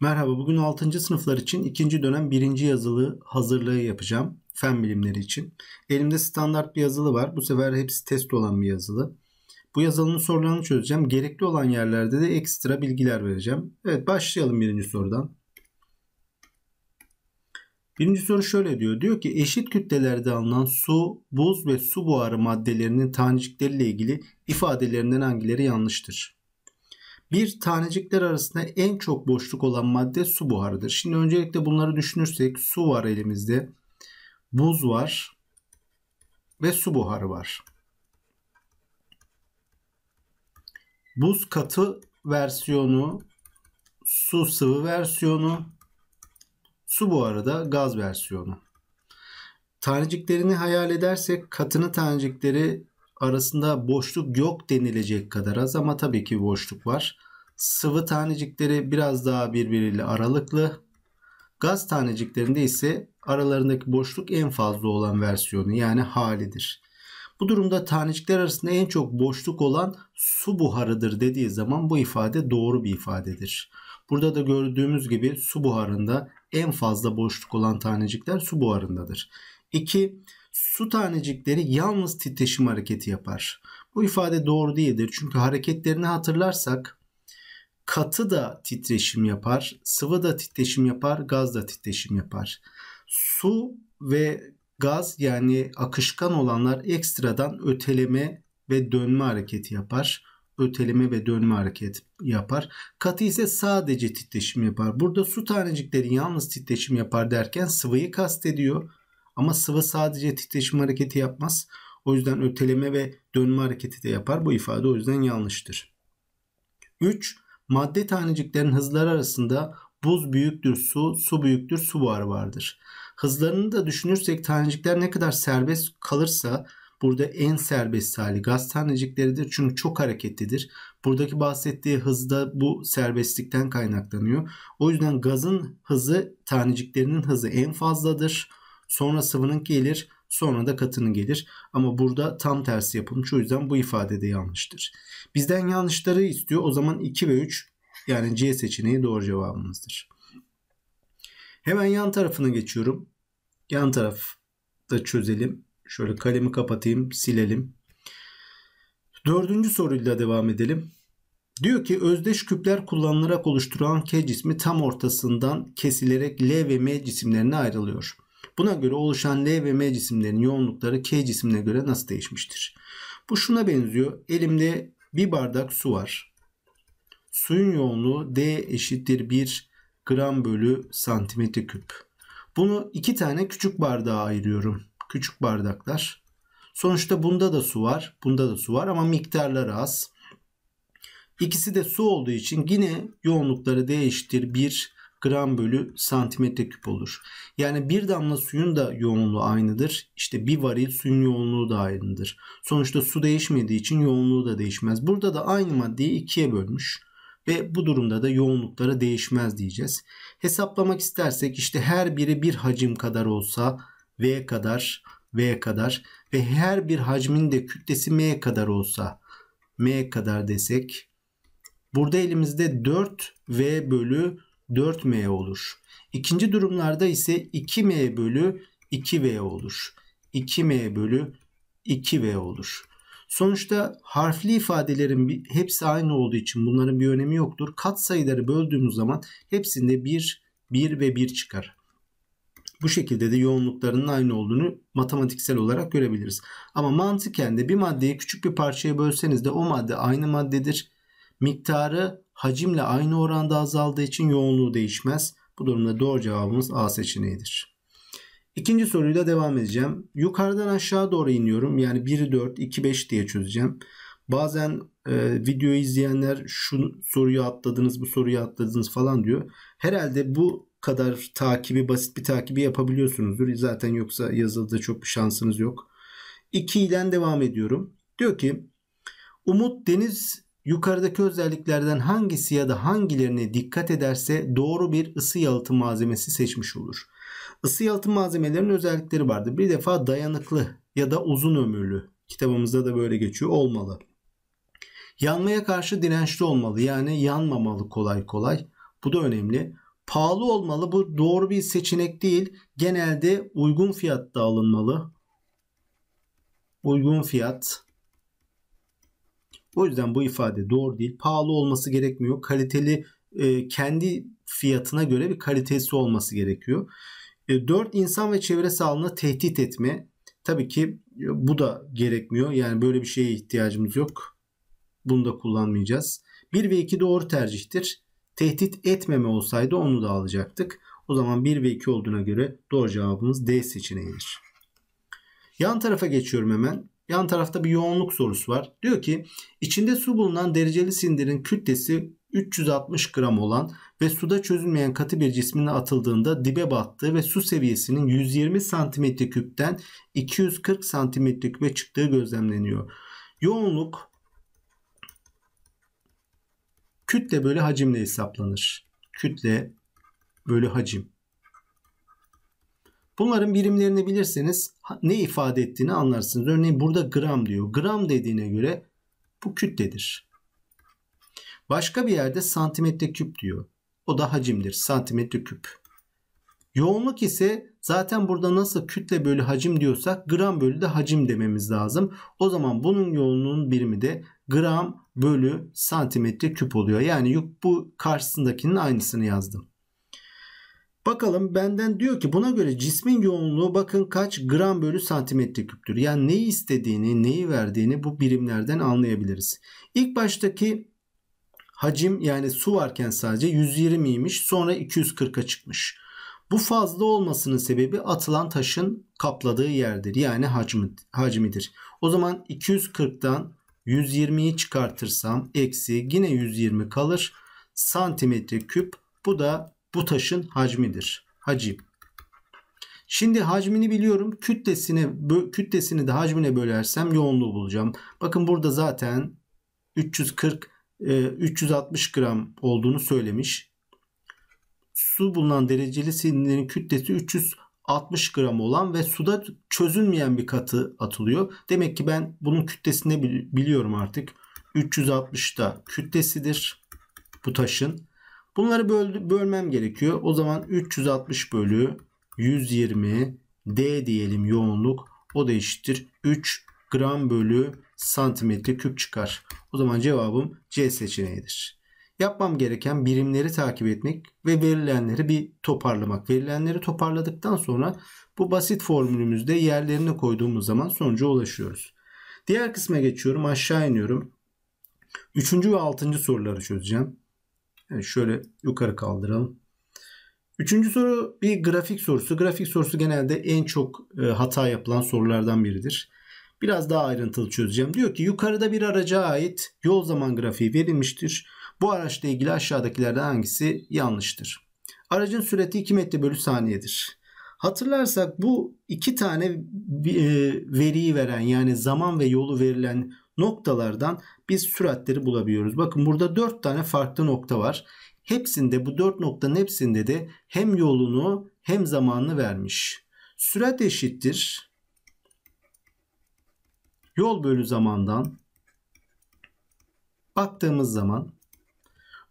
Merhaba, bugün 6. sınıflar için 2. dönem 1. yazılı hazırlığı yapacağım. Fen bilimleri için. Elimde standart bir yazılı var. Bu sefer hepsi test olan bir yazılı. Bu yazılının sorularını çözeceğim. Gerekli olan yerlerde de ekstra bilgiler vereceğim. Evet başlayalım birinci sorudan. Birinci soru şöyle diyor. Diyor ki eşit kütlelerde alınan su, buz ve su buharı maddelerinin tanecikleriyle ilgili ifadelerinden hangileri yanlıştır? Bir tanecikler arasında en çok boşluk olan madde su buharıdır. Şimdi öncelikle bunları düşünürsek su var elimizde. Buz var ve su buharı var. Buz katı versiyonu, su sıvı versiyonu, su buharı da gaz versiyonu. Taneciklerini hayal edersek katını tanecikleri arasında boşluk yok denilecek kadar az ama tabii ki boşluk var. Sıvı tanecikleri biraz daha birbiriyle aralıklı. Gaz taneciklerinde ise aralarındaki boşluk en fazla olan versiyonu yani halidir. Bu durumda tanecikler arasında en çok boşluk olan su buharıdır dediği zaman bu ifade doğru bir ifadedir. Burada da gördüğümüz gibi su buharında en fazla boşluk olan tanecikler su buharındadır. 2 su tanecikleri yalnız titreşim hareketi yapar. Bu ifade doğru değildir. Çünkü hareketlerini hatırlarsak katı da titreşim yapar, sıvı da titreşim yapar, gaz da titreşim yapar. Su ve gaz yani akışkan olanlar ekstradan öteleme ve dönme hareketi yapar. Öteleme ve dönme hareket yapar. Katı ise sadece titreşim yapar. Burada su tanecikleri yalnız titreşim yapar derken sıvıyı kastediyor. Ama sıvı sadece titreşim hareketi yapmaz. O yüzden öteleme ve dönme hareketi de yapar. Bu ifade o yüzden yanlıştır. 3. Madde taneciklerin hızları arasında buz büyüktür su, su büyüktür su buharı vardır. Hızlarını da düşünürsek tanecikler ne kadar serbest kalırsa burada en serbest hali gaz tanecikleridir çünkü çok hareketlidir. Buradaki bahsettiği hızda bu serbestlikten kaynaklanıyor. O yüzden gazın hızı taneciklerinin hızı en fazladır. Sonra sıvının gelir sonra da katının gelir. Ama burada tam tersi yapılmış. O yüzden bu ifade de yanlıştır. Bizden yanlışları istiyor. O zaman 2 ve 3 yani C seçeneği doğru cevabımızdır. Hemen yan tarafına geçiyorum. Yan taraf da çözelim. Şöyle kalemi kapatayım, silelim. Dördüncü soruyla devam edelim. Diyor ki özdeş küpler kullanılarak oluşturulan K cismi tam ortasından kesilerek L ve M cisimlerine ayrılıyor. Buna göre oluşan L ve M cisimlerin yoğunlukları K cisimine göre nasıl değişmiştir? Bu şuna benziyor. Elimde bir bardak su var. Suyun yoğunluğu D eşittir 1 gram bölü santimetre küp. Bunu iki tane küçük bardağa ayırıyorum. Küçük bardaklar. Sonuçta bunda da su var. Bunda da su var ama miktarlar az. İkisi de su olduğu için yine yoğunlukları değiştir 1 gram bölü santimetre küp olur. Yani bir damla suyun da yoğunluğu aynıdır. İşte bir varil suyun yoğunluğu da aynıdır. Sonuçta su değişmediği için yoğunluğu da değişmez. Burada da aynı maddeyi ikiye bölmüş ve bu durumda da yoğunlukları değişmez diyeceğiz. Hesaplamak istersek işte her biri bir hacim kadar olsa V kadar V kadar ve her bir hacmin de kütlesi M kadar olsa M kadar desek burada elimizde 4V bölü 4m olur. İkinci durumlarda ise 2m bölü 2v olur. 2m bölü 2v olur. Sonuçta harfli ifadelerin hepsi aynı olduğu için bunların bir önemi yoktur. Kat sayıları böldüğümüz zaman hepsinde 1, 1 ve 1 çıkar. Bu şekilde de yoğunluklarının aynı olduğunu matematiksel olarak görebiliriz. Ama mantıken de bir maddeyi küçük bir parçaya bölseniz de o madde aynı maddedir. Miktarı hacimle aynı oranda azaldığı için yoğunluğu değişmez. Bu durumda doğru cevabımız A seçeneğidir. İkinci soruyla devam edeceğim. Yukarıdan aşağı doğru iniyorum. Yani 1 4 2 5 diye çözeceğim. Bazen e, videoyu izleyenler şu soruyu atladınız, bu soruyu atladınız falan diyor. Herhalde bu kadar takibi, basit bir takibi yapabiliyorsunuzdur. Zaten yoksa yazılıda çok bir şansınız yok. 2 ile devam ediyorum. Diyor ki Umut deniz Yukarıdaki özelliklerden hangisi ya da hangilerine dikkat ederse doğru bir ısı yalıtım malzemesi seçmiş olur. Isı yalıtım malzemelerinin özellikleri vardır. Bir defa dayanıklı ya da uzun ömürlü. Kitabımızda da böyle geçiyor olmalı. Yanmaya karşı dirençli olmalı. Yani yanmamalı kolay kolay. Bu da önemli. Pahalı olmalı. Bu doğru bir seçenek değil. Genelde uygun fiyatta alınmalı. Uygun fiyat o yüzden bu ifade doğru değil. Pahalı olması gerekmiyor. Kaliteli e, kendi fiyatına göre bir kalitesi olması gerekiyor. E, 4 insan ve çevre sağlığına tehdit etme. Tabii ki e, bu da gerekmiyor. Yani böyle bir şeye ihtiyacımız yok. Bunu da kullanmayacağız. 1 ve 2 doğru tercihtir. Tehdit etmeme olsaydı onu da alacaktık. O zaman 1 ve 2 olduğuna göre doğru cevabımız D seçeneğidir. Yan tarafa geçiyorum hemen. Yan tarafta bir yoğunluk sorusu var. Diyor ki içinde su bulunan dereceli sindirin kütlesi 360 gram olan ve suda çözülmeyen katı bir cismine atıldığında dibe battığı ve su seviyesinin 120 santimetre küpten 240 santimetre küpe çıktığı gözlemleniyor. Yoğunluk kütle bölü hacimle hesaplanır. Kütle bölü hacim. Bunların birimlerini bilirseniz ne ifade ettiğini anlarsınız. Örneğin burada gram diyor. Gram dediğine göre bu kütledir. Başka bir yerde santimetre küp diyor. O da hacimdir. Santimetre küp. Yoğunluk ise zaten burada nasıl kütle bölü hacim diyorsak gram bölü de hacim dememiz lazım. O zaman bunun yoğunluğun birimi de gram bölü santimetre küp oluyor. Yani bu karşısındakinin aynısını yazdım. Bakalım benden diyor ki buna göre cismin yoğunluğu bakın kaç gram bölü santimetre küptür. Yani neyi istediğini, neyi verdiğini bu birimlerden anlayabiliriz. İlk baştaki hacim yani su varken sadece 120'ymiş sonra 240'a çıkmış. Bu fazla olmasının sebebi atılan taşın kapladığı yerdir. Yani hacmi, hacmidir. O zaman 240'tan 120'yi çıkartırsam eksi yine 120 kalır. Santimetre küp bu da bu taşın hacmidir. Hacim. Şimdi hacmini biliyorum. Kütlesine, kütlesini de hacmine bölersem yoğunluğu bulacağım. Bakın burada zaten 340 360 e, gram olduğunu söylemiş. Su bulunan dereceli silindirin kütlesi 360 gram olan ve suda çözülmeyen bir katı atılıyor. Demek ki ben bunun kütlesini biliyorum artık. 360 da kütlesidir bu taşın. Bunları böl bölmem gerekiyor. O zaman 360 bölü 120 D diyelim yoğunluk. O da eşittir 3 gram bölü santimetre küp çıkar. O zaman cevabım C seçeneğidir. Yapmam gereken birimleri takip etmek ve verilenleri bir toparlamak. Verilenleri toparladıktan sonra bu basit formülümüzde yerlerine koyduğumuz zaman sonuca ulaşıyoruz. Diğer kısma geçiyorum. Aşağı iniyorum. Üçüncü ve altıncı soruları çözeceğim. Yani şöyle yukarı kaldıralım. Üçüncü soru bir grafik sorusu. Grafik sorusu genelde en çok e, hata yapılan sorulardan biridir. Biraz daha ayrıntılı çözeceğim. Diyor ki yukarıda bir araca ait yol zaman grafiği verilmiştir. Bu araçla ilgili aşağıdakilerden hangisi yanlıştır? Aracın sürati 2 metre bölü saniyedir. Hatırlarsak bu iki tane e, veriyi veren yani zaman ve yolu verilen noktalardan biz süratleri bulabiliyoruz. Bakın burada 4 tane farklı nokta var. Hepsinde bu 4 noktanın hepsinde de hem yolunu hem zamanını vermiş. Sürat eşittir. Yol bölü zamandan baktığımız zaman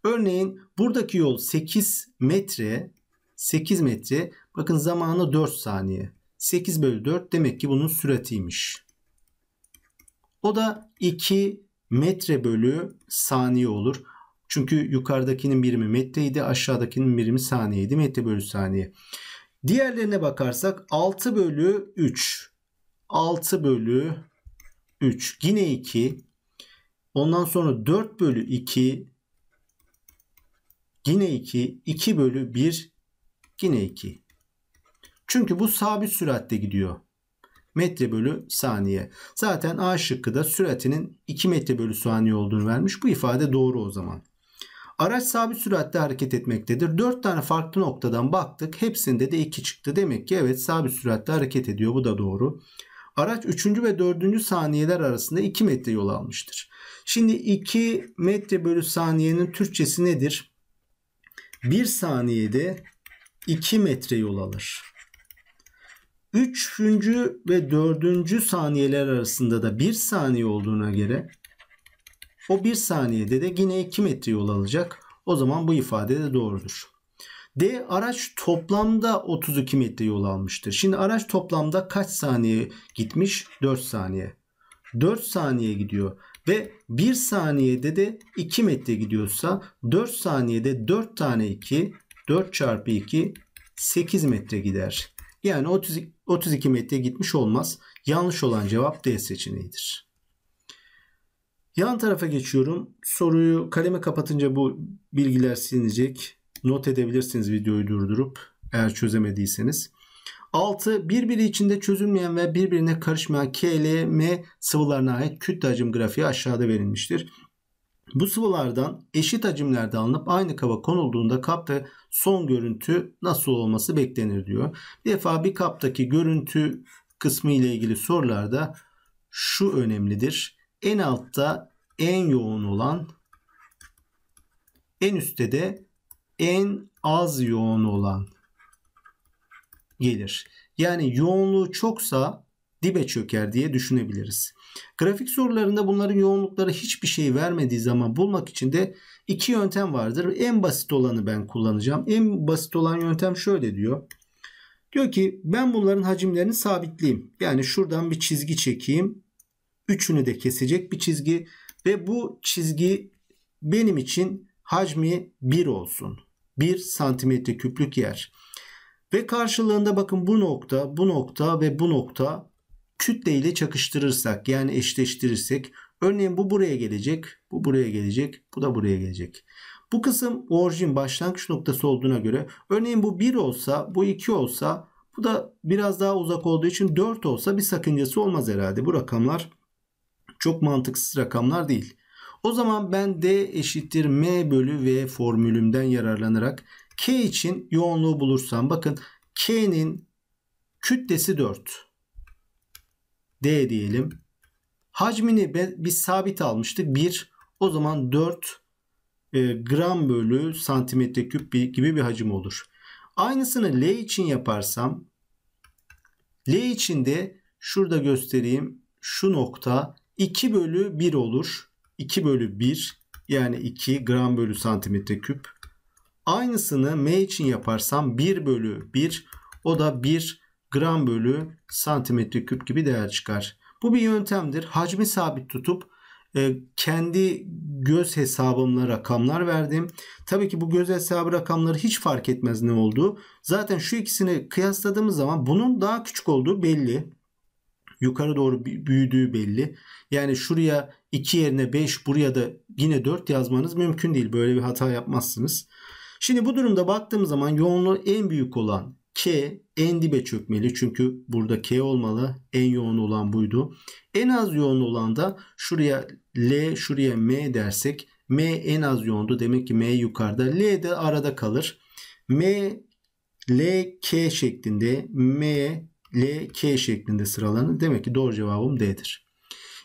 örneğin buradaki yol 8 metre 8 metre bakın zamanı 4 saniye. 8 bölü 4 demek ki bunun süratiymiş. O da 2 metre bölü saniye olur. Çünkü yukarıdakinin birimi metreydi aşağıdakinin birimi saniyeydi metre bölü saniye. Diğerlerine bakarsak 6 bölü 3 6 bölü 3 yine 2 ondan sonra 4 bölü 2 yine 2 2 bölü 1 yine 2 çünkü bu sabit süratte gidiyor metre bölü saniye. Zaten A şıkkı da süratinin 2 metre bölü saniye olduğunu vermiş. Bu ifade doğru o zaman. Araç sabit süratte hareket etmektedir. 4 tane farklı noktadan baktık. Hepsinde de 2 çıktı. Demek ki evet sabit süratte hareket ediyor. Bu da doğru. Araç 3. ve 4. saniyeler arasında 2 metre yol almıştır. Şimdi 2 metre bölü saniyenin Türkçesi nedir? 1 saniyede 2 metre yol alır. Üçüncü ve dördüncü saniyeler arasında da bir saniye olduğuna göre o bir saniyede de yine 2 metre yol alacak. O zaman bu ifade de doğrudur. D araç toplamda 32 metre yol almıştır. Şimdi araç toplamda kaç saniye gitmiş? 4 saniye. 4 saniye gidiyor ve 1 saniyede de 2 metre gidiyorsa 4 saniyede 4 tane 2 4 çarpı 2 8 metre gider. Yani 30, 32 metre gitmiş olmaz. Yanlış olan cevap D seçeneğidir. Yan tarafa geçiyorum. Soruyu kaleme kapatınca bu bilgiler silinecek. Not edebilirsiniz videoyu durdurup eğer çözemediyseniz. 6. Birbiri içinde çözülmeyen ve birbirine karışmayan K, L, M sıvılarına ait kütle hacim grafiği aşağıda verilmiştir. Bu sıvılardan eşit hacimlerde alınıp aynı kaba konulduğunda kap ve son görüntü nasıl olması beklenir diyor. Bir defa bir kaptaki görüntü kısmı ile ilgili sorularda şu önemlidir. En altta en yoğun olan en üstte de en az yoğun olan gelir. Yani yoğunluğu çoksa dibe çöker diye düşünebiliriz. Grafik sorularında bunların yoğunlukları hiçbir şey vermediği zaman bulmak için de iki yöntem vardır. En basit olanı ben kullanacağım. En basit olan yöntem şöyle diyor. Diyor ki ben bunların hacimlerini sabitleyeyim. Yani şuradan bir çizgi çekeyim. Üçünü de kesecek bir çizgi ve bu çizgi benim için hacmi 1 olsun. 1 santimetre küplük yer. Ve karşılığında bakın bu nokta, bu nokta ve bu nokta kütle ile çakıştırırsak yani eşleştirirsek örneğin bu buraya gelecek, bu buraya gelecek, bu da buraya gelecek. Bu kısım orijin başlangıç noktası olduğuna göre örneğin bu 1 olsa, bu 2 olsa, bu da biraz daha uzak olduğu için 4 olsa bir sakıncası olmaz herhalde. Bu rakamlar çok mantıksız rakamlar değil. O zaman ben D eşittir M bölü V formülümden yararlanarak K için yoğunluğu bulursam bakın K'nin kütlesi 4. D diyelim. Hacmini biz sabit almıştık. 1 o zaman 4 e, gram bölü santimetre küp gibi bir hacim olur. Aynısını L için yaparsam L için de şurada göstereyim. Şu nokta 2 bölü 1 olur. 2 bölü 1 yani 2 gram bölü santimetre küp. Aynısını M için yaparsam 1 bölü 1 o da 1 gram bölü santimetre küp gibi değer çıkar. Bu bir yöntemdir. Hacmi sabit tutup e, kendi göz hesabımla rakamlar verdim. Tabii ki bu göz hesabı rakamları hiç fark etmez ne olduğu. Zaten şu ikisini kıyasladığımız zaman bunun daha küçük olduğu belli. Yukarı doğru büyüdüğü belli. Yani şuraya 2 yerine 5 buraya da yine 4 yazmanız mümkün değil. Böyle bir hata yapmazsınız. Şimdi bu durumda baktığımız zaman yoğunluğu en büyük olan K en dibe çökmeli çünkü burada K olmalı. En yoğun olan buydu. En az yoğun olan da şuraya L şuraya M dersek M en az yoğundu. Demek ki M yukarıda. L de arada kalır. M L K şeklinde M L K şeklinde sıralanır. Demek ki doğru cevabım D'dir.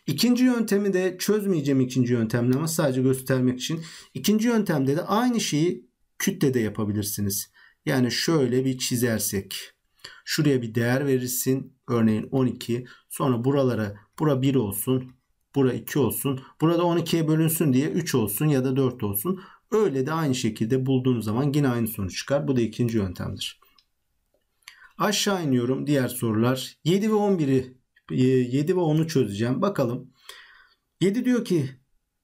İkinci yöntemi de çözmeyeceğim ikinci yöntemle ama sadece göstermek için. İkinci yöntemde de aynı şeyi kütlede yapabilirsiniz. Yani şöyle bir çizersek. Şuraya bir değer verirsin. Örneğin 12. Sonra buralara bura 1 olsun. Bura 2 olsun. Burada 12'ye bölünsün diye 3 olsun ya da 4 olsun. Öyle de aynı şekilde bulduğunuz zaman yine aynı sonuç çıkar. Bu da ikinci yöntemdir. Aşağı iniyorum. Diğer sorular. 7 ve 11'i 7 e, ve 10'u çözeceğim. Bakalım. 7 diyor ki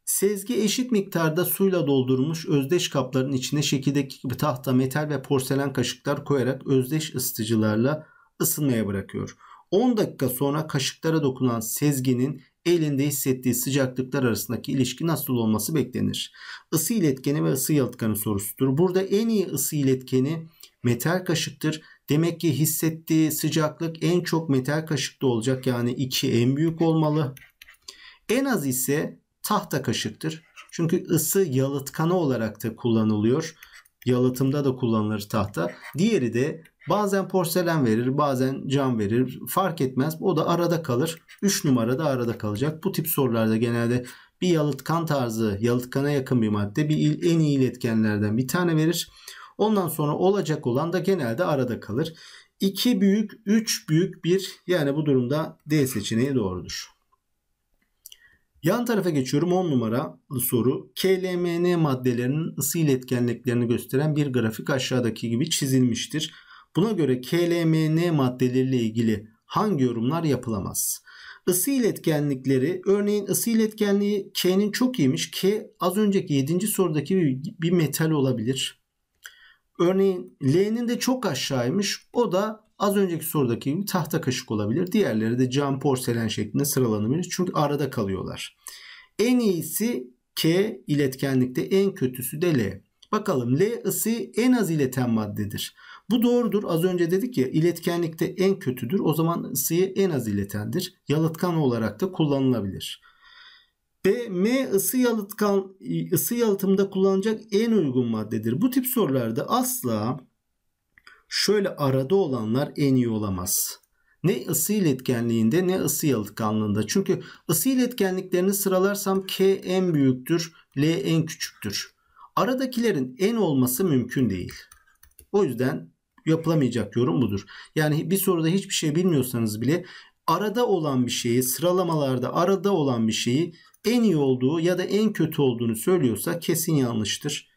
Sezgi eşit miktarda suyla doldurmuş özdeş kapların içine şekildeki gibi tahta, metal ve porselen kaşıklar koyarak özdeş ısıtıcılarla ısınmaya bırakıyor. 10 dakika sonra kaşıklara dokunan Sezgi'nin elinde hissettiği sıcaklıklar arasındaki ilişki nasıl olması beklenir? Isı iletkeni ve ısı yalıtkanı sorusudur. Burada en iyi ısı iletkeni metal kaşıktır. Demek ki hissettiği sıcaklık en çok metal kaşıkta olacak. Yani 2 en büyük olmalı. En az ise tahta kaşıktır. Çünkü ısı yalıtkanı olarak da kullanılıyor. Yalıtımda da kullanılır tahta. Diğeri de bazen porselen verir, bazen cam verir. Fark etmez. O da arada kalır. 3 numara da arada kalacak. Bu tip sorularda genelde bir yalıtkan tarzı, yalıtkana yakın bir madde bir en iyi iletkenlerden bir tane verir. Ondan sonra olacak olan da genelde arada kalır. 2 büyük, 3 büyük bir yani bu durumda D seçeneği doğrudur. Yan tarafa geçiyorum 10 numaralı soru. KLMN maddelerinin ısı iletkenliklerini gösteren bir grafik aşağıdaki gibi çizilmiştir. Buna göre KLMN maddeleriyle ilgili hangi yorumlar yapılamaz? Isı iletkenlikleri örneğin ısı iletkenliği K'nin çok iyiymiş. K az önceki 7. sorudaki bir, bir metal olabilir. Örneğin L'nin de çok aşağıymış. O da Az önceki sorudaki gibi tahta kaşık olabilir. Diğerleri de cam porselen şeklinde sıralanabilir. Çünkü arada kalıyorlar. En iyisi K iletkenlikte en kötüsü de L. Bakalım L ısı en az ileten maddedir. Bu doğrudur. Az önce dedik ya iletkenlikte en kötüdür. O zaman ısıyı en az iletendir. Yalıtkan olarak da kullanılabilir. B, M ısı yalıtkan ısı yalıtımda kullanacak en uygun maddedir. Bu tip sorularda asla şöyle arada olanlar en iyi olamaz. Ne ısı iletkenliğinde ne ısı yalıtkanlığında. Çünkü ısı iletkenliklerini sıralarsam K en büyüktür, L en küçüktür. Aradakilerin en olması mümkün değil. O yüzden yapılamayacak yorum budur. Yani bir soruda hiçbir şey bilmiyorsanız bile arada olan bir şeyi, sıralamalarda arada olan bir şeyi en iyi olduğu ya da en kötü olduğunu söylüyorsa kesin yanlıştır.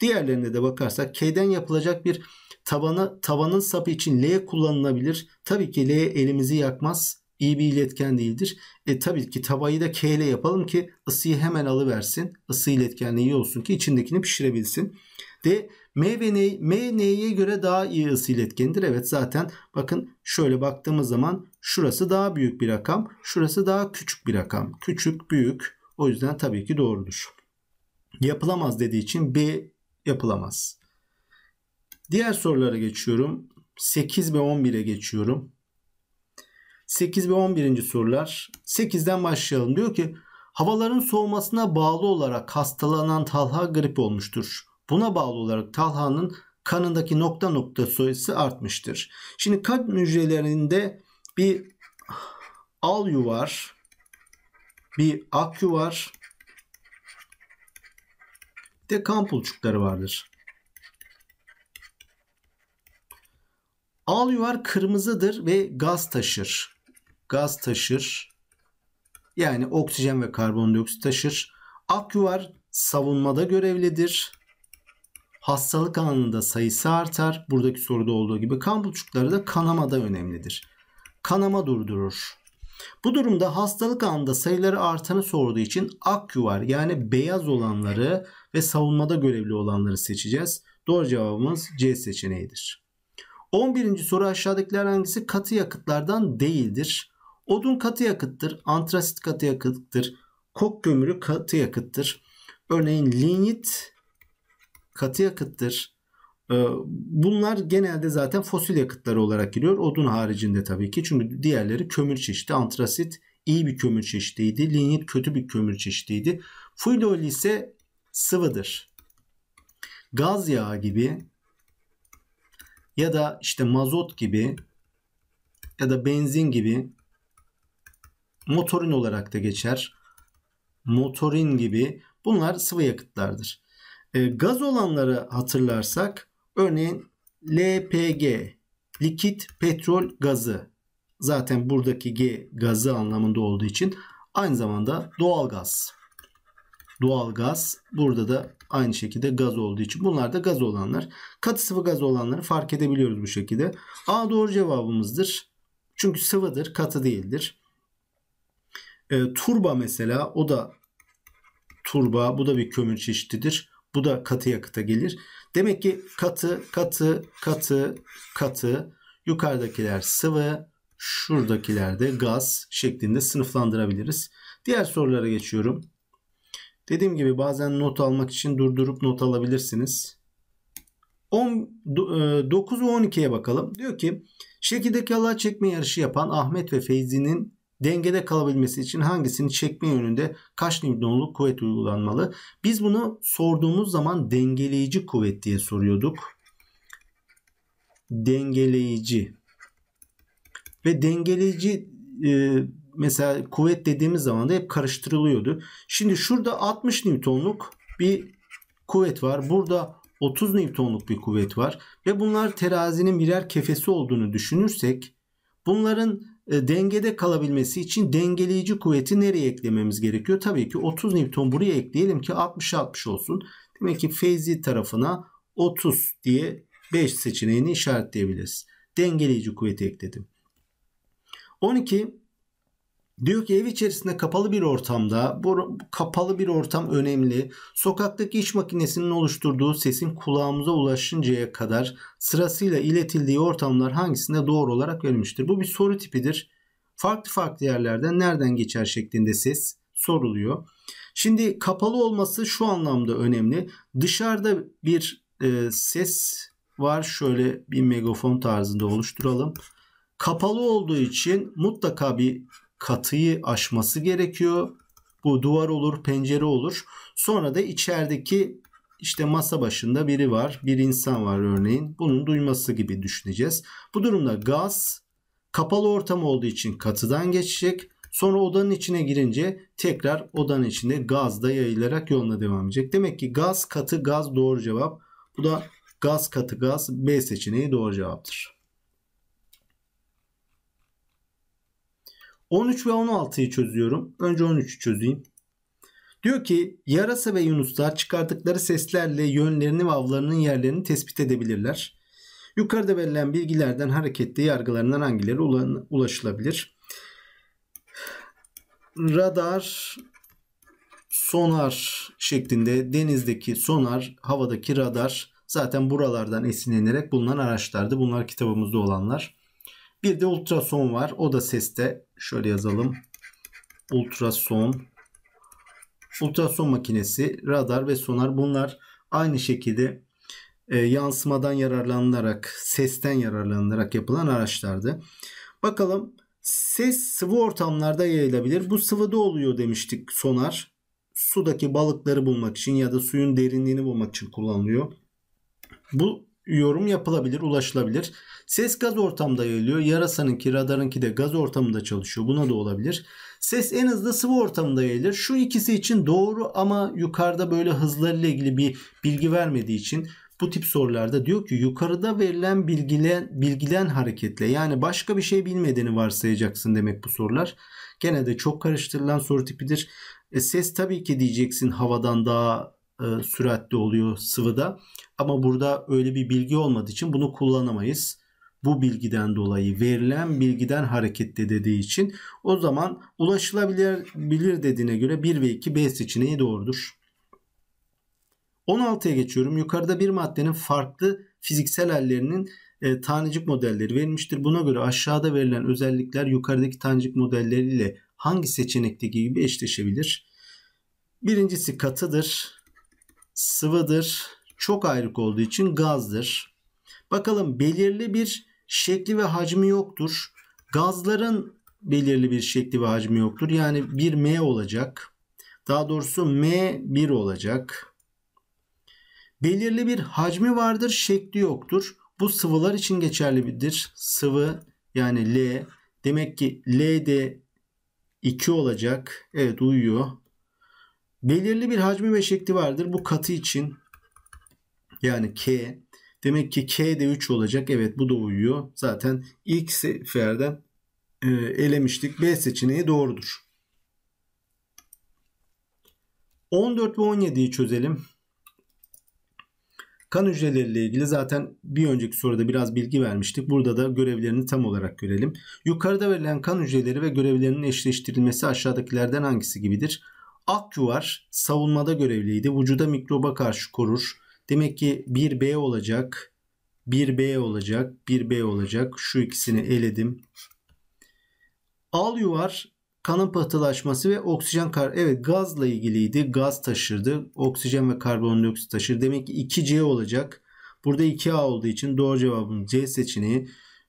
Diğerlerine de bakarsak K'den yapılacak bir Tabanı, tavanın sapı için L kullanılabilir. Tabii ki L elimizi yakmaz. İyi bir iletken değildir. E tabii ki tabayı da K ile yapalım ki ısıyı hemen alıversin. Isı iletkenliği iyi olsun ki içindekini pişirebilsin. D M ve N, M N'ye göre daha iyi ısı iletkendir. Evet zaten bakın şöyle baktığımız zaman şurası daha büyük bir rakam. Şurası daha küçük bir rakam. Küçük büyük o yüzden tabii ki doğrudur. Yapılamaz dediği için B yapılamaz. Diğer sorulara geçiyorum. 8 ve 11'e geçiyorum. 8 ve 11. sorular. 8'den başlayalım. Diyor ki havaların soğumasına bağlı olarak hastalanan Talha grip olmuştur. Buna bağlı olarak Talha'nın kanındaki nokta nokta sayısı artmıştır. Şimdi kalp hücrelerinde bir alyu var, bir ak yuvar, de kan pulçukları vardır. Al yuvar kırmızıdır ve gaz taşır. Gaz taşır. Yani oksijen ve karbondioksit taşır. Ak yuvar savunmada görevlidir. Hastalık anında sayısı artar. Buradaki soruda olduğu gibi kan buçukları da kanamada önemlidir. Kanama durdurur. Bu durumda hastalık anında sayıları artanı sorduğu için ak yuvar yani beyaz olanları ve savunmada görevli olanları seçeceğiz. Doğru cevabımız C seçeneğidir. 11. soru aşağıdakiler hangisi katı yakıtlardan değildir? Odun katı yakıttır, antrasit katı yakıttır, kok kömürü katı yakıttır. Örneğin linyit katı yakıttır. Ee, bunlar genelde zaten fosil yakıtları olarak giriyor. Odun haricinde tabii ki. Çünkü diğerleri kömür çeşidi. Antrasit iyi bir kömür çeşidiydi. Linyit kötü bir kömür çeşidiydi. Fuel oil ise sıvıdır. Gaz yağı gibi ya da işte mazot gibi ya da benzin gibi motorin olarak da geçer. Motorin gibi bunlar sıvı yakıtlardır. E, gaz olanları hatırlarsak örneğin LPG likit petrol gazı zaten buradaki G gazı anlamında olduğu için aynı zamanda doğal gaz doğal gaz. Burada da aynı şekilde gaz olduğu için bunlar da gaz olanlar. Katı sıvı gaz olanları fark edebiliyoruz bu şekilde. A doğru cevabımızdır. Çünkü sıvıdır, katı değildir. E, turba mesela o da turba, bu da bir kömür çeşididir. Bu da katı yakıta gelir. Demek ki katı, katı, katı, katı. Yukarıdakiler sıvı, şuradakiler de gaz şeklinde sınıflandırabiliriz. Diğer sorulara geçiyorum. Dediğim gibi bazen not almak için durdurup not alabilirsiniz. 9 ve 12'ye bakalım. Diyor ki şekildeki halay çekme yarışı yapan Ahmet ve Feyzi'nin dengede kalabilmesi için hangisini çekme yönünde kaç Newton'luk kuvvet uygulanmalı? Biz bunu sorduğumuz zaman dengeleyici kuvvet diye soruyorduk. Dengeleyici ve dengeleyici e, mesela kuvvet dediğimiz zaman da hep karıştırılıyordu. Şimdi şurada 60 Newton'luk bir kuvvet var. Burada 30 Newton'luk bir kuvvet var. Ve bunlar terazinin birer kefesi olduğunu düşünürsek bunların e, dengede kalabilmesi için dengeleyici kuvveti nereye eklememiz gerekiyor? Tabii ki 30 Newton buraya ekleyelim ki 60-60 olsun. Demek ki feyzi tarafına 30 diye 5 seçeneğini işaretleyebiliriz. Dengeleyici kuvveti ekledim. 12 Diyor ki ev içerisinde kapalı bir ortamda, bu kapalı bir ortam önemli. Sokaktaki iş makinesinin oluşturduğu sesin kulağımıza ulaşıncaya kadar sırasıyla iletildiği ortamlar hangisinde doğru olarak verilmiştir? Bu bir soru tipidir. Farklı farklı yerlerden nereden geçer şeklinde ses soruluyor. Şimdi kapalı olması şu anlamda önemli. Dışarıda bir e, ses var. Şöyle bir megafon tarzında oluşturalım. Kapalı olduğu için mutlaka bir katıyı aşması gerekiyor. Bu duvar olur, pencere olur. Sonra da içerideki işte masa başında biri var, bir insan var örneğin. Bunun duyması gibi düşüneceğiz. Bu durumda gaz kapalı ortam olduğu için katıdan geçecek. Sonra odanın içine girince tekrar odanın içinde gaz da yayılarak yoluna devam edecek. Demek ki gaz katı gaz doğru cevap. Bu da gaz katı gaz B seçeneği doğru cevaptır. 13 ve 16'yı çözüyorum. Önce 13'ü çözeyim. Diyor ki yarasa ve yunuslar çıkardıkları seslerle yönlerini ve avlarının yerlerini tespit edebilirler. Yukarıda verilen bilgilerden hareketle yargılarından hangileri ulaşılabilir? Radar, sonar şeklinde denizdeki sonar, havadaki radar zaten buralardan esinlenerek bulunan araçlardı. Bunlar kitabımızda olanlar. Bir de ultrason var. O da seste şöyle yazalım. Ultrason ultrason makinesi, radar ve sonar bunlar aynı şekilde e, yansımadan yararlanılarak, sesten yararlanılarak yapılan araçlardı. Bakalım ses sıvı ortamlarda yayılabilir. Bu sıvıda oluyor demiştik sonar. Sudaki balıkları bulmak için ya da suyun derinliğini bulmak için kullanılıyor. Bu yorum yapılabilir, ulaşılabilir. Ses gaz ortamda yayılıyor. Yarasanınki, radarınki de gaz ortamında çalışıyor. Buna da olabilir. Ses en hızlı sıvı ortamda yayılır. Şu ikisi için doğru ama yukarıda böyle hızlarıyla ilgili bir bilgi vermediği için bu tip sorularda diyor ki yukarıda verilen bilgilen, bilgiden hareketle yani başka bir şey bilmediğini varsayacaksın demek bu sorular. Gene de çok karıştırılan soru tipidir. E, ses tabii ki diyeceksin havadan daha e, süratli oluyor sıvıda. Ama burada öyle bir bilgi olmadığı için bunu kullanamayız. Bu bilgiden dolayı verilen bilgiden hareketle dediği için o zaman ulaşılabilir bilir dediğine göre 1 ve 2 B seçeneği doğrudur. 16'ya geçiyorum. Yukarıda bir maddenin farklı fiziksel hallerinin e, tanecik modelleri verilmiştir. Buna göre aşağıda verilen özellikler yukarıdaki tanecik modelleriyle hangi seçenekteki gibi eşleşebilir? Birincisi katıdır sıvıdır. Çok ayrık olduğu için gazdır. Bakalım belirli bir şekli ve hacmi yoktur. Gazların belirli bir şekli ve hacmi yoktur. Yani bir M olacak. Daha doğrusu M1 olacak. Belirli bir hacmi vardır, şekli yoktur. Bu sıvılar için geçerlidir. Sıvı yani L. Demek ki L de 2 olacak. Evet uyuyor. Belirli bir hacmi ve şekli vardır. Bu katı için yani K. Demek ki K de 3 olacak. Evet bu da uyuyor. Zaten ilk seferden e, elemiştik. B seçeneği doğrudur. 14 ve 17'yi çözelim. Kan hücreleriyle ilgili zaten bir önceki soruda biraz bilgi vermiştik. Burada da görevlerini tam olarak görelim. Yukarıda verilen kan hücreleri ve görevlerinin eşleştirilmesi aşağıdakilerden hangisi gibidir? Akku var. Savunmada görevliydi. Vücuda mikroba karşı korur. Demek ki 1B olacak. 1B olacak. 1B olacak. Şu ikisini eledim. Alyu var. Kanın pıhtılaşması ve oksijen kar evet gazla ilgiliydi. Gaz taşırdı. Oksijen ve karbondioksit taşır. Demek ki 2C olacak. Burada 2A olduğu için doğru cevabım C seçeneği.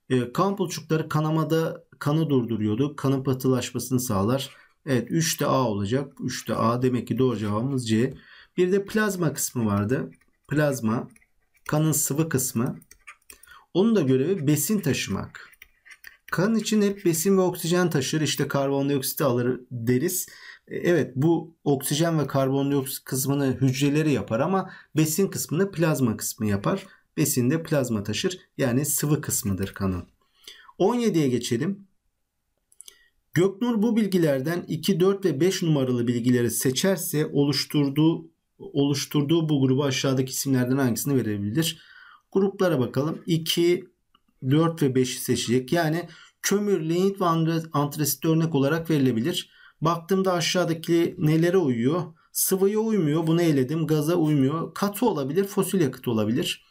E, kan pulçukları kanamada kanı durduruyordu. Kanın pıhtılaşmasını sağlar. Evet 3 de A olacak. 3 de A demek ki doğru cevabımız C. Bir de plazma kısmı vardı. Plazma kanın sıvı kısmı. Onun da görevi besin taşımak. Kan için hep besin ve oksijen taşır. İşte karbondioksit alır deriz. E, evet bu oksijen ve karbondioksit kısmını hücreleri yapar ama besin kısmını plazma kısmı yapar. Besin de plazma taşır. Yani sıvı kısmıdır kanın. 17'ye geçelim. Göknur bu bilgilerden 2, 4 ve 5 numaralı bilgileri seçerse oluşturduğu oluşturduğu bu grubu aşağıdaki isimlerden hangisini verebilir? Gruplara bakalım. 2, 4 ve 5'i seçecek. Yani kömür, lenit ve antresit örnek olarak verilebilir. Baktığımda aşağıdaki nelere uyuyor? Sıvıya uymuyor. Bunu eledim. Gaza uymuyor. Katı olabilir. Fosil yakıt olabilir.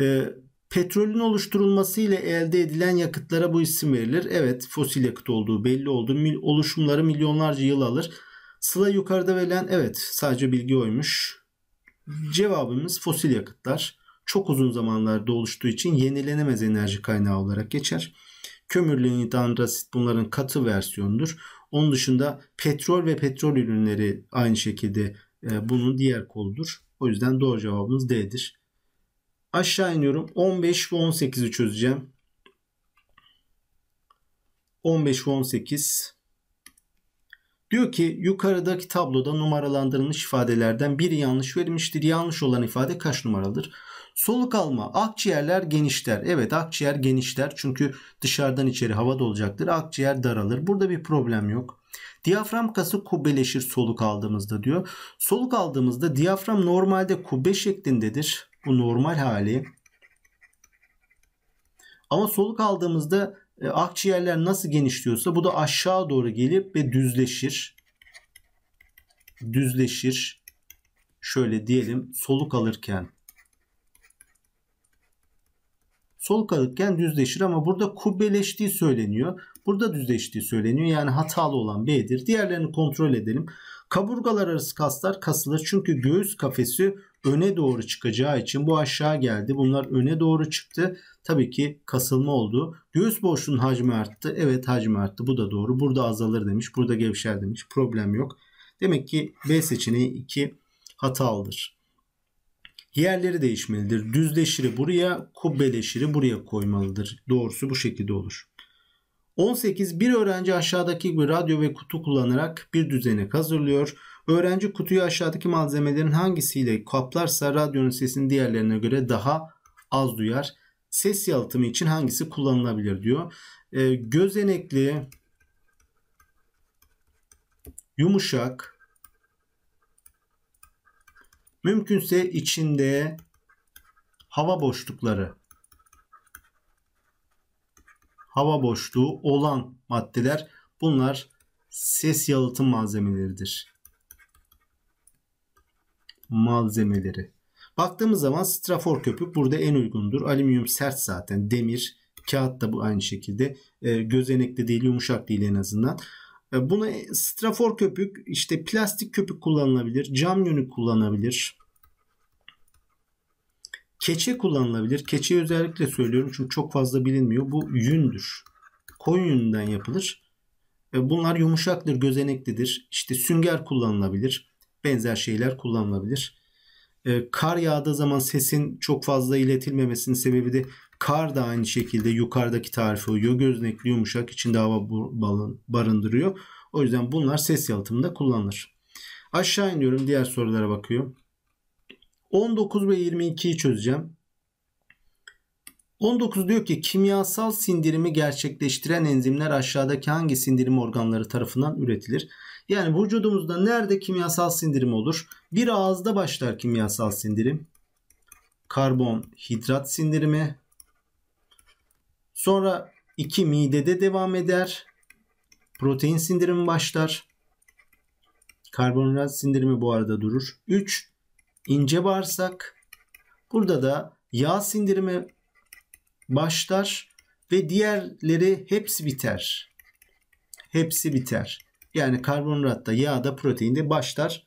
Ee, Petrolün oluşturulması ile elde edilen yakıtlara bu isim verilir. Evet fosil yakıt olduğu belli oldu. oluşumları milyonlarca yıl alır. Sıla yukarıda verilen evet sadece bilgi oymuş. Cevabımız fosil yakıtlar. Çok uzun zamanlarda oluştuğu için yenilenemez enerji kaynağı olarak geçer. Kömürlü hidrasit bunların katı versiyonudur. Onun dışında petrol ve petrol ürünleri aynı şekilde e, bunun diğer koludur. O yüzden doğru cevabımız D'dir. Aşağı iniyorum. 15 ve 18'i çözeceğim. 15 ve 18. Diyor ki yukarıdaki tabloda numaralandırılmış ifadelerden biri yanlış verilmiştir. Yanlış olan ifade kaç numaralıdır? Soluk alma. Akciğerler genişler. Evet akciğer genişler. Çünkü dışarıdan içeri hava dolacaktır. Akciğer daralır. Burada bir problem yok. Diyafram kası kubbeleşir soluk aldığımızda diyor. Soluk aldığımızda diyafram normalde kubbe şeklindedir. Bu normal hali. Ama soluk aldığımızda e, akciğerler nasıl genişliyorsa bu da aşağı doğru gelip ve düzleşir. Düzleşir. Şöyle diyelim soluk alırken. Soluk alırken düzleşir ama burada kubbeleştiği söyleniyor. Burada düzleştiği söyleniyor. Yani hatalı olan B'dir. Diğerlerini kontrol edelim. Kaburgalar arası kaslar kasılır. Çünkü göğüs kafesi öne doğru çıkacağı için bu aşağı geldi. Bunlar öne doğru çıktı. Tabii ki kasılma oldu. Göğüs boşluğun hacmi arttı. Evet hacmi arttı. Bu da doğru. Burada azalır demiş. Burada gevşer demiş. Problem yok. Demek ki B seçeneği 2 hatalıdır. Yerleri değişmelidir. Düzleşiri buraya, kubbeleşiri buraya koymalıdır. Doğrusu bu şekilde olur. 18. Bir öğrenci aşağıdaki gibi radyo ve kutu kullanarak bir düzenek hazırlıyor Öğrenci kutuyu aşağıdaki malzemelerin hangisiyle kaplarsa radyonun sesini diğerlerine göre daha az duyar. Ses yalıtımı için hangisi kullanılabilir diyor. E, ee, gözenekli, yumuşak, mümkünse içinde hava boşlukları hava boşluğu olan maddeler bunlar ses yalıtım malzemeleridir malzemeleri. Baktığımız zaman strafor köpük burada en uygundur. Alüminyum sert zaten. Demir, kağıt da bu aynı şekilde. E, gözenek değil, yumuşak değil en azından. E, buna strafor köpük, işte plastik köpük kullanılabilir. Cam yönü kullanılabilir. Keçe kullanılabilir. Keçe özellikle söylüyorum çünkü çok fazla bilinmiyor. Bu yündür. Koyun yününden yapılır. Ee, bunlar yumuşaktır, gözeneklidir. İşte sünger kullanılabilir benzer şeyler kullanılabilir. E, kar yağdığı zaman sesin çok fazla iletilmemesinin sebebi de kar da aynı şekilde yukarıdaki tarifi uyuyor. Göznekli yumuşak içinde hava barındırıyor. O yüzden bunlar ses yalıtımında kullanılır. Aşağı iniyorum diğer sorulara bakıyorum. 19 ve 22'yi çözeceğim. 19 diyor ki kimyasal sindirimi gerçekleştiren enzimler aşağıdaki hangi sindirim organları tarafından üretilir? Yani vücudumuzda nerede kimyasal sindirim olur? Bir ağızda başlar kimyasal sindirim. Karbonhidrat sindirimi. Sonra iki midede devam eder. Protein sindirimi başlar. Karbonhidrat sindirimi bu arada durur. 3 ince bağırsak. Burada da yağ sindirimi başlar ve diğerleri hepsi biter. Hepsi biter. Yani karbonhidratta, yağda, proteinde başlar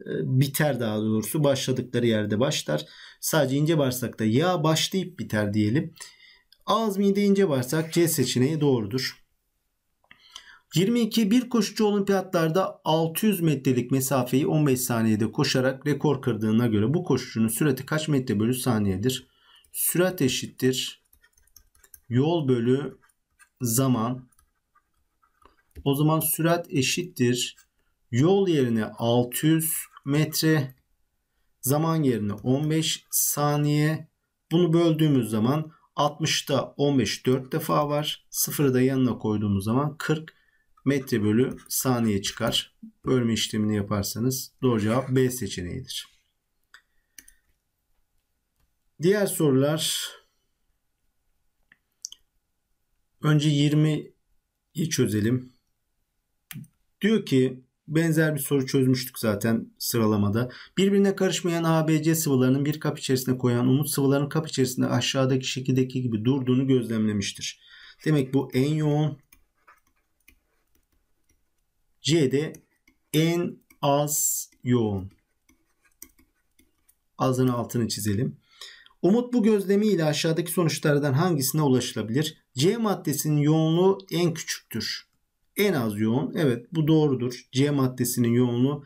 ee, biter daha doğrusu başladıkları yerde başlar. Sadece ince bağırsakta yağ başlayıp biter diyelim. Ağız mide ince bağırsak C seçeneği doğrudur. 22 bir koşucu olimpiyatlarda 600 metrelik mesafeyi 15 saniyede koşarak rekor kırdığına göre bu koşucunun sürati kaç metre bölü saniyedir? Sürat eşittir yol bölü zaman. O zaman sürat eşittir. Yol yerine 600 metre. Zaman yerine 15 saniye. Bunu böldüğümüz zaman 60'ta 15 4 defa var. Sıfırı da yanına koyduğumuz zaman 40 metre bölü saniye çıkar. Bölme işlemini yaparsanız doğru cevap B seçeneğidir. Diğer sorular Önce 20'yi çözelim. Diyor ki benzer bir soru çözmüştük zaten sıralamada. Birbirine karışmayan ABC sıvılarının bir kap içerisine koyan Umut sıvıların kap içerisinde aşağıdaki şekildeki gibi durduğunu gözlemlemiştir. Demek bu en yoğun C'de en az yoğun. Azın altını çizelim. Umut bu gözlemi ile aşağıdaki sonuçlardan hangisine ulaşılabilir? C maddesinin yoğunluğu en küçüktür. En az yoğun. Evet bu doğrudur. C maddesinin yoğunluğu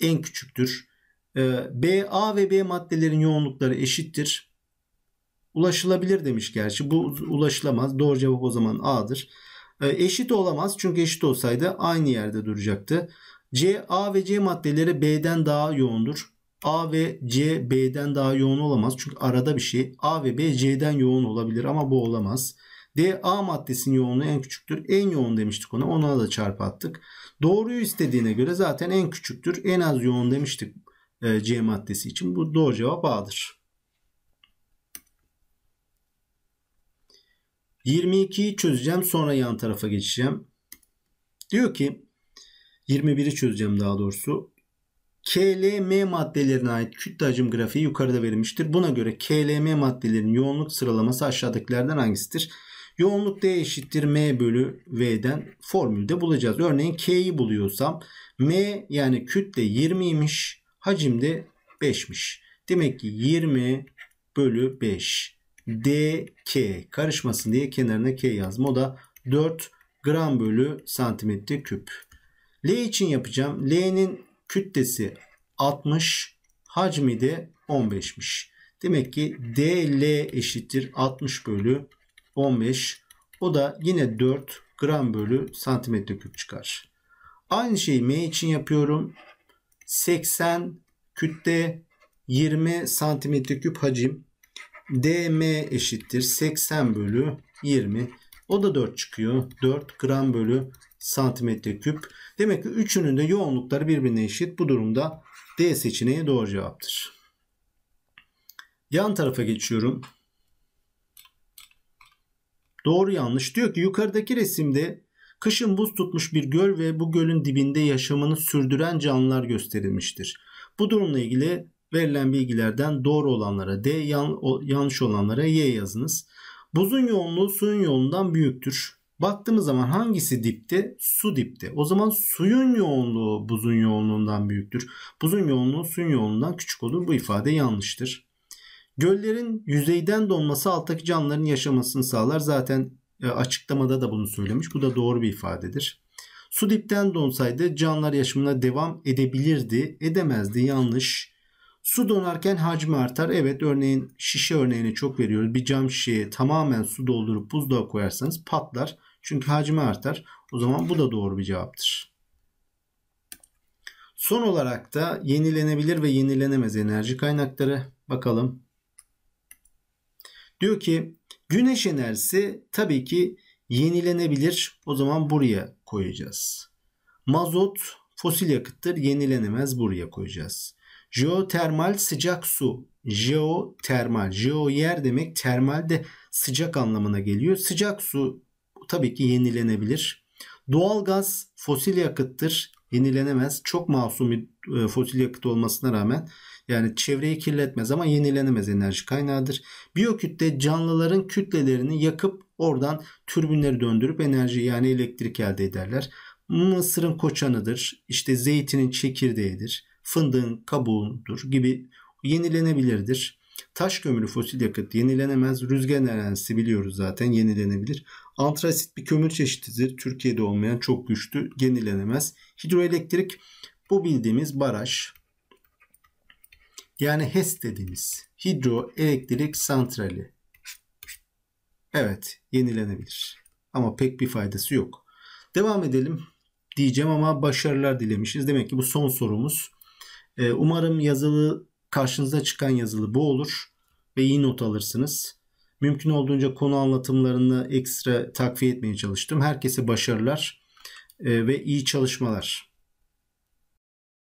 en küçüktür. Ee, B, A ve B maddelerin yoğunlukları eşittir. Ulaşılabilir demiş gerçi. Bu ulaşılamaz. Doğru cevap o zaman A'dır. Ee, eşit olamaz çünkü eşit olsaydı aynı yerde duracaktı. C, A ve C maddeleri B'den daha yoğundur. A ve C B'den daha yoğun olamaz. Çünkü arada bir şey. A ve B C'den yoğun olabilir ama bu olamaz. D A maddesinin yoğunluğu en küçüktür. En yoğun demiştik ona. Ona da çarpı attık. Doğruyu istediğine göre zaten en küçüktür. En az yoğun demiştik e, C maddesi için. Bu doğru cevap A'dır. 22'yi çözeceğim sonra yan tarafa geçeceğim. Diyor ki 21'i çözeceğim daha doğrusu. KLM maddelerine ait kütle hacim grafiği yukarıda verilmiştir. Buna göre KLM maddelerin yoğunluk sıralaması aşağıdakilerden hangisidir? Yoğunluk D eşittir M bölü V'den formülde bulacağız. Örneğin K'yi buluyorsam M yani kütle 20'ymiş hacim de 5'miş. Demek ki 20 bölü 5 DK karışmasın diye kenarına K yazma. O da 4 gram bölü santimetre küp. L için yapacağım. L'nin kütlesi 60, hacmi de 15'miş. Demek ki DL eşittir 60 bölü 15. O da yine 4 gram bölü santimetre küp çıkar. Aynı şeyi M için yapıyorum. 80 kütle 20 santimetre küp hacim. DM eşittir 80 bölü 20. O da 4 çıkıyor. 4 gram bölü santimetre küp. Demek ki üçünün de yoğunlukları birbirine eşit. Bu durumda D seçeneği doğru cevaptır. Yan tarafa geçiyorum. Doğru yanlış. Diyor ki yukarıdaki resimde kışın buz tutmuş bir göl ve bu gölün dibinde yaşamını sürdüren canlılar gösterilmiştir. Bu durumla ilgili verilen bilgilerden doğru olanlara D, yan, yanlış olanlara Y yazınız. Buzun yoğunluğu suyun yoğunluğundan büyüktür. Baktığımız zaman hangisi dipte? Su dipte. O zaman suyun yoğunluğu buzun yoğunluğundan büyüktür. Buzun yoğunluğu suyun yoğunluğundan küçük olur. Bu ifade yanlıştır. Göllerin yüzeyden donması alttaki canlıların yaşamasını sağlar. Zaten e, açıklamada da bunu söylemiş. Bu da doğru bir ifadedir. Su dipten donsaydı canlılar yaşamına devam edebilirdi, edemezdi. Yanlış. Su donarken hacmi artar. Evet örneğin şişe örneğini çok veriyoruz. Bir cam şişeye tamamen su doldurup buzluğa koyarsanız patlar. Çünkü hacmi artar. O zaman bu da doğru bir cevaptır. Son olarak da yenilenebilir ve yenilenemez enerji kaynakları bakalım. Diyor ki güneş enerjisi tabii ki yenilenebilir. O zaman buraya koyacağız. Mazot fosil yakıttır yenilenemez buraya koyacağız. Jeotermal sıcak su. Jeotermal. Jeo yer demek. Termal de sıcak anlamına geliyor. Sıcak su tabii ki yenilenebilir. Doğal gaz fosil yakıttır. Yenilenemez. Çok masum bir e, fosil yakıt olmasına rağmen yani çevreyi kirletmez ama yenilenemez enerji kaynağıdır. Biyokütle canlıların kütlelerini yakıp oradan türbinleri döndürüp enerji yani elektrik elde ederler. Mısırın koçanıdır. İşte zeytinin çekirdeğidir fındığın kabuğudur gibi yenilenebilirdir. Taş kömürü fosil yakıt yenilenemez. Rüzgar enerjisi biliyoruz zaten yenilenebilir. Antrasit bir kömür çeşididir. Türkiye'de olmayan çok güçlü yenilenemez. Hidroelektrik bu bildiğimiz baraj. Yani HES dediğimiz hidroelektrik santrali. Evet yenilenebilir. Ama pek bir faydası yok. Devam edelim diyeceğim ama başarılar dilemişiz. Demek ki bu son sorumuz. Ee, umarım yazılı karşınıza çıkan yazılı bu olur ve iyi not alırsınız. Mümkün olduğunca konu anlatımlarını ekstra takviye etmeye çalıştım. Herkese başarılar ee, ve iyi çalışmalar.